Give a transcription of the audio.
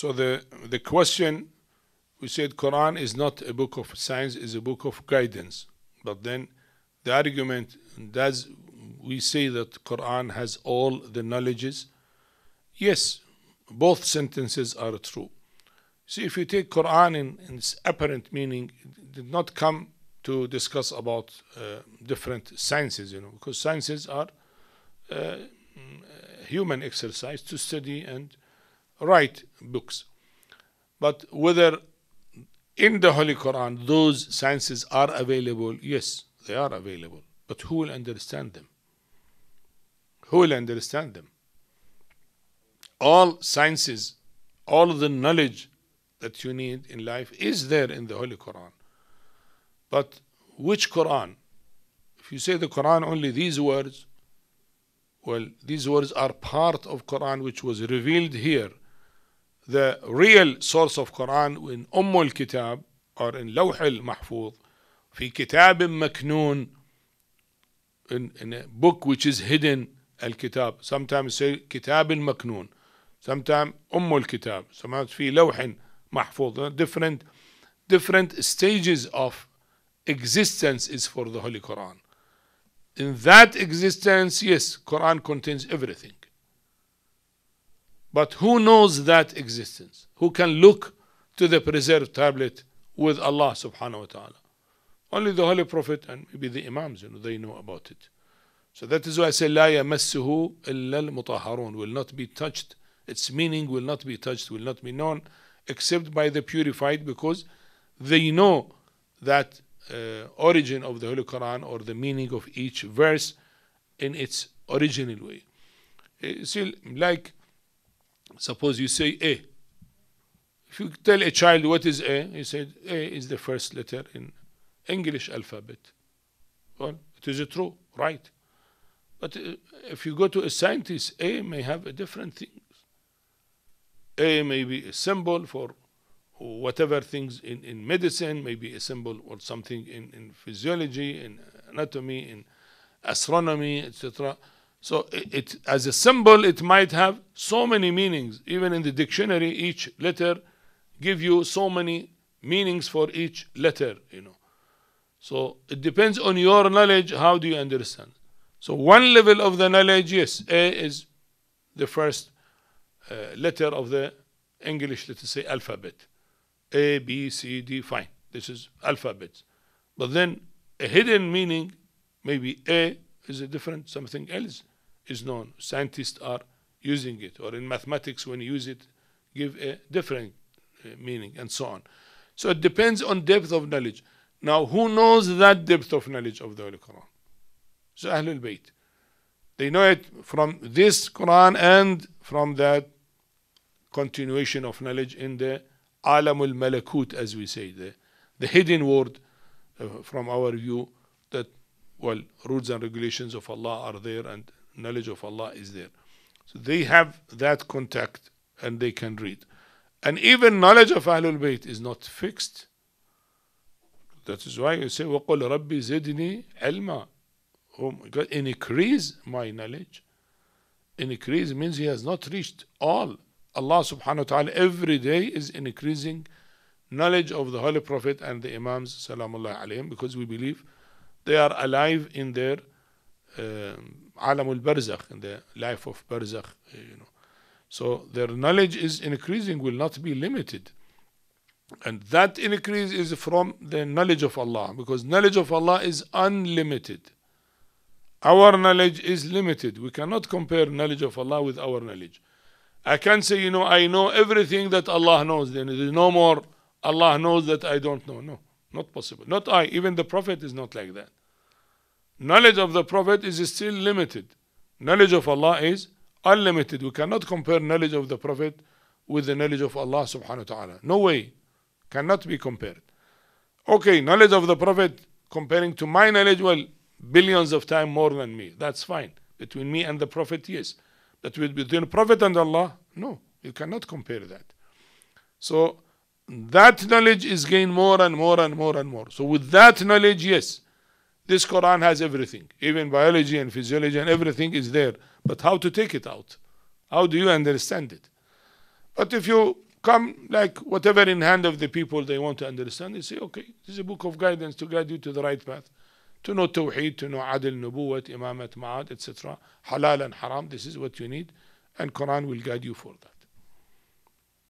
So the, the question, we said Quran is not a book of science, is a book of guidance. But then the argument does we say that Quran has all the knowledges? Yes, both sentences are true. See, if you take Quran in, in its apparent meaning, it did not come to discuss about uh, different sciences, you know, because sciences are uh, human exercise to study and write books. But whether in the Holy Quran those sciences are available, yes, they are available. But who will understand them? Who will understand them? All sciences, all the knowledge that you need in life is there in the Holy Quran. But which Quran? If you say the Quran only these words, well, these words are part of Quran which was revealed here the real source of Quran in Ummul Kitab or in لوح Mahfuz, في كتاب مكنون in, in a book which is hidden Kitab. sometimes say كتاب maknoon sometimes Ummul Kitab, sometimes في لوح Mahfuz. different different stages of existence is for the Holy Quran in that existence yes Quran contains everything but who knows that existence? Who can look to the preserved tablet with Allah subhanahu wa ta'ala? Only the Holy Prophet and maybe the Imams, you know, they know about it. So that is why I say, لا يمسه إلا المطهرون, will not be touched. Its meaning will not be touched, will not be known, except by the purified, because they know that uh, origin of the Holy Quran or the meaning of each verse in its original way. You uh, see, like Suppose you say A. If you tell a child what is A, he said A is the first letter in English alphabet. Well, it is true, right? But uh, if you go to a scientist, A may have a different thing. A may be a symbol for whatever things in, in medicine, maybe a symbol or something in, in physiology, in anatomy, in astronomy, etc. So it, it, as a symbol, it might have so many meanings. Even in the dictionary, each letter give you so many meanings for each letter, you know. So it depends on your knowledge, how do you understand. So one level of the knowledge, yes, A is the first uh, letter of the English, let's say, alphabet. A, B, C, D, fine. This is alphabet. But then a hidden meaning, maybe A is a different something else is known. Scientists are using it, or in mathematics, when you use it, give a different uh, meaning, and so on. So it depends on depth of knowledge. Now, who knows that depth of knowledge of the Holy Quran? So Ahlul Bayt. They know it from this Quran and from that continuation of knowledge in the Alamul Malakut, as we say, the, the hidden word uh, from our view that, well, rules and regulations of Allah are there and knowledge of Allah is there. So they have that contact and they can read. And even knowledge of Ahlul Bayt is not fixed. That is why you say, وَقُلْ رَبِّ زِدْنِي عِلْمًا Oh my God, increase my knowledge. Increase means he has not reached all. Allah subhanahu wa ta'ala every day is increasing knowledge of the Holy Prophet and the Imams, salamullah alayhim, because we believe they are alive in their um, alamul barzakh, in the life of barzakh, you know. So their knowledge is increasing, will not be limited. And that increase is from the knowledge of Allah, because knowledge of Allah is unlimited. Our knowledge is limited. We cannot compare knowledge of Allah with our knowledge. I can't say, you know, I know everything that Allah knows. Then there is no more Allah knows that I don't know. No, not possible. Not I. Even the Prophet is not like that knowledge of the Prophet is still limited. Knowledge of Allah is unlimited. We cannot compare knowledge of the Prophet with the knowledge of Allah subhanahu wa ta'ala. No way. Cannot be compared. Okay, knowledge of the Prophet comparing to my knowledge, well, billions of times more than me. That's fine. Between me and the Prophet, yes. But between Prophet and Allah, no. You cannot compare that. So that knowledge is gained more and more and more and more. So with that knowledge, yes, this Quran has everything, even biology and physiology and everything is there. But how to take it out? How do you understand it? But if you come like whatever in hand of the people they want to understand, they say, okay, this is a book of guidance to guide you to the right path. To know Tawheed, to know Adil, Nubuwat, Imamat, Ma'ad, etc. Halal and Haram, this is what you need. And Quran will guide you for that.